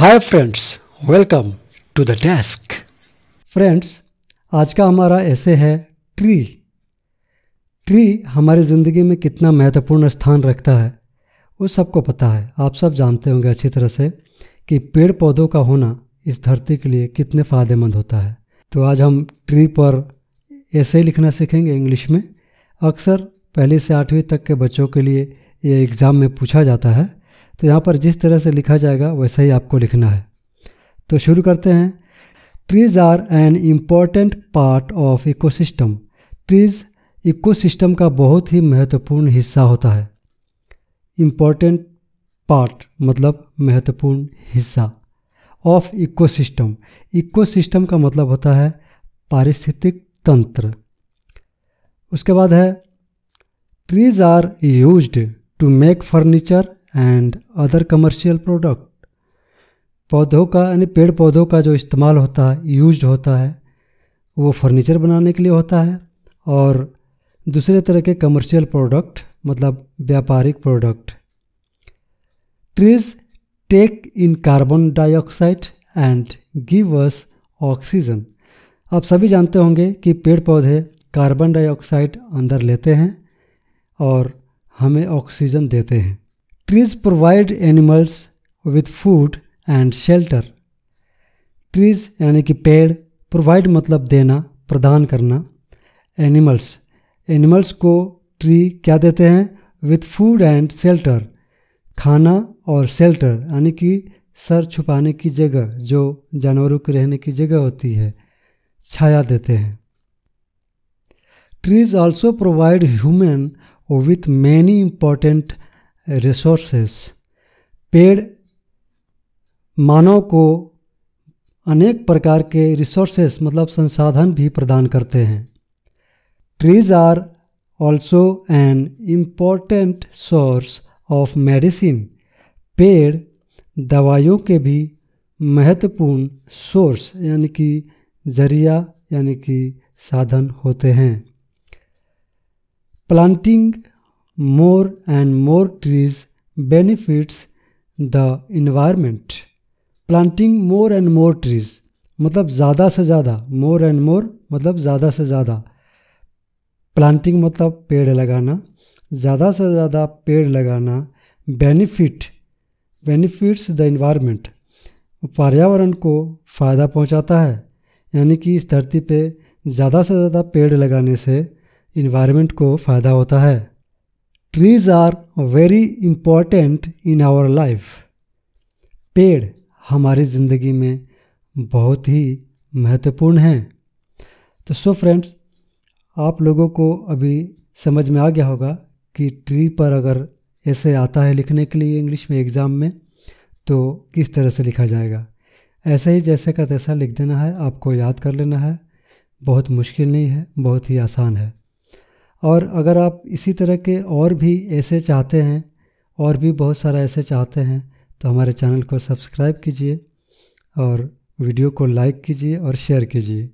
Hi friends welcome to the desk friends आज का हमारा ऐसे है ट्री ट्री हमारी ज़िंदगी में कितना महत्वपूर्ण स्थान रखता है वो सबको पता है आप सब जानते होंगे अच्छी तरह से कि पेड़ पौधों का होना इस धरती के लिए कितने फ़ायदेमंद होता है तो आज हम ट्री पर ऐसे लिखना सीखेंगे इंग्लिश में अक्सर पहली से आठवीं तक के बच्चों के लिए ये एग्ज़ाम में पूछा जाता है तो यहाँ पर जिस तरह से लिखा जाएगा वैसा ही आपको लिखना है तो शुरू करते हैं trees are an important part of ecosystem trees ecosystem का बहुत ही महत्वपूर्ण हिस्सा होता है इम्पॉर्टेंट पार्ट मतलब महत्वपूर्ण हिस्सा ऑफ इकोसिस्टम इकोसिस्टम का मतलब होता है पारिस्थितिक तंत्र उसके बाद है trees are used to make furniture and other commercial product पौधों का यानी पेड़ पौधों का जो इस्तेमाल होता है यूज होता है वो फर्नीचर बनाने के लिए होता है और दूसरे तरह के कमर्शियल प्रोडक्ट मतलब व्यापारिक product trees take in carbon dioxide and give us oxygen आप सभी जानते होंगे कि पेड़ पौधे कार्बन डाइऑक्साइड अंदर लेते हैं और हमें ऑक्सीजन देते हैं Trees provide animals with food and shelter. Trees यानी कि पेड़ प्रोवाइड मतलब देना प्रदान करना animals एनिमल्स को ट्री क्या देते हैं विथ फूड एंड शेल्टर खाना और शेल्टर यानी कि सर छुपाने की जगह जो जानवरों के रहने की जगह होती है छाया देते हैं trees also provide human with many important resources पेड़ मानव को अनेक प्रकार के रिसोर्सेस मतलब संसाधन भी प्रदान करते हैं trees are also an important source of medicine पेड़ दवाइयों के भी महत्वपूर्ण सोर्स यानी कि जरिया यानी कि साधन होते हैं planting more and more trees benefits the environment. planting more and more trees मतलब ज़्यादा से ज़्यादा मोर एंड मोर मतलब ज़्यादा से ज़्यादा planting मतलब पेड़ लगाना ज़्यादा से ज़्यादा पेड़ लगाना benefit बेनिफिट्स द इन्वायरमेंट पर्यावरण को फ़ायदा पहुंचाता है यानी कि इस धरती पे ज़्यादा से ज़्यादा पेड़ लगाने से इन्वायरमेंट को फ़ायदा होता है trees are very important in our life पेड़ हमारी ज़िंदगी में बहुत ही महत्वपूर्ण हैं तो सो फ्रेंड्स आप लोगों को अभी समझ में आ गया होगा कि ट्री पर अगर ऐसे आता है लिखने के लिए इंग्लिश में एग्ज़ाम में तो किस तरह से लिखा जाएगा ऐसे ही जैसे का तैसा लिख देना है आपको याद कर लेना है बहुत मुश्किल नहीं है बहुत ही आसान है और अगर आप इसी तरह के और भी ऐसे चाहते हैं और भी बहुत सारा ऐसे चाहते हैं तो हमारे चैनल को सब्सक्राइब कीजिए और वीडियो को लाइक कीजिए और शेयर कीजिए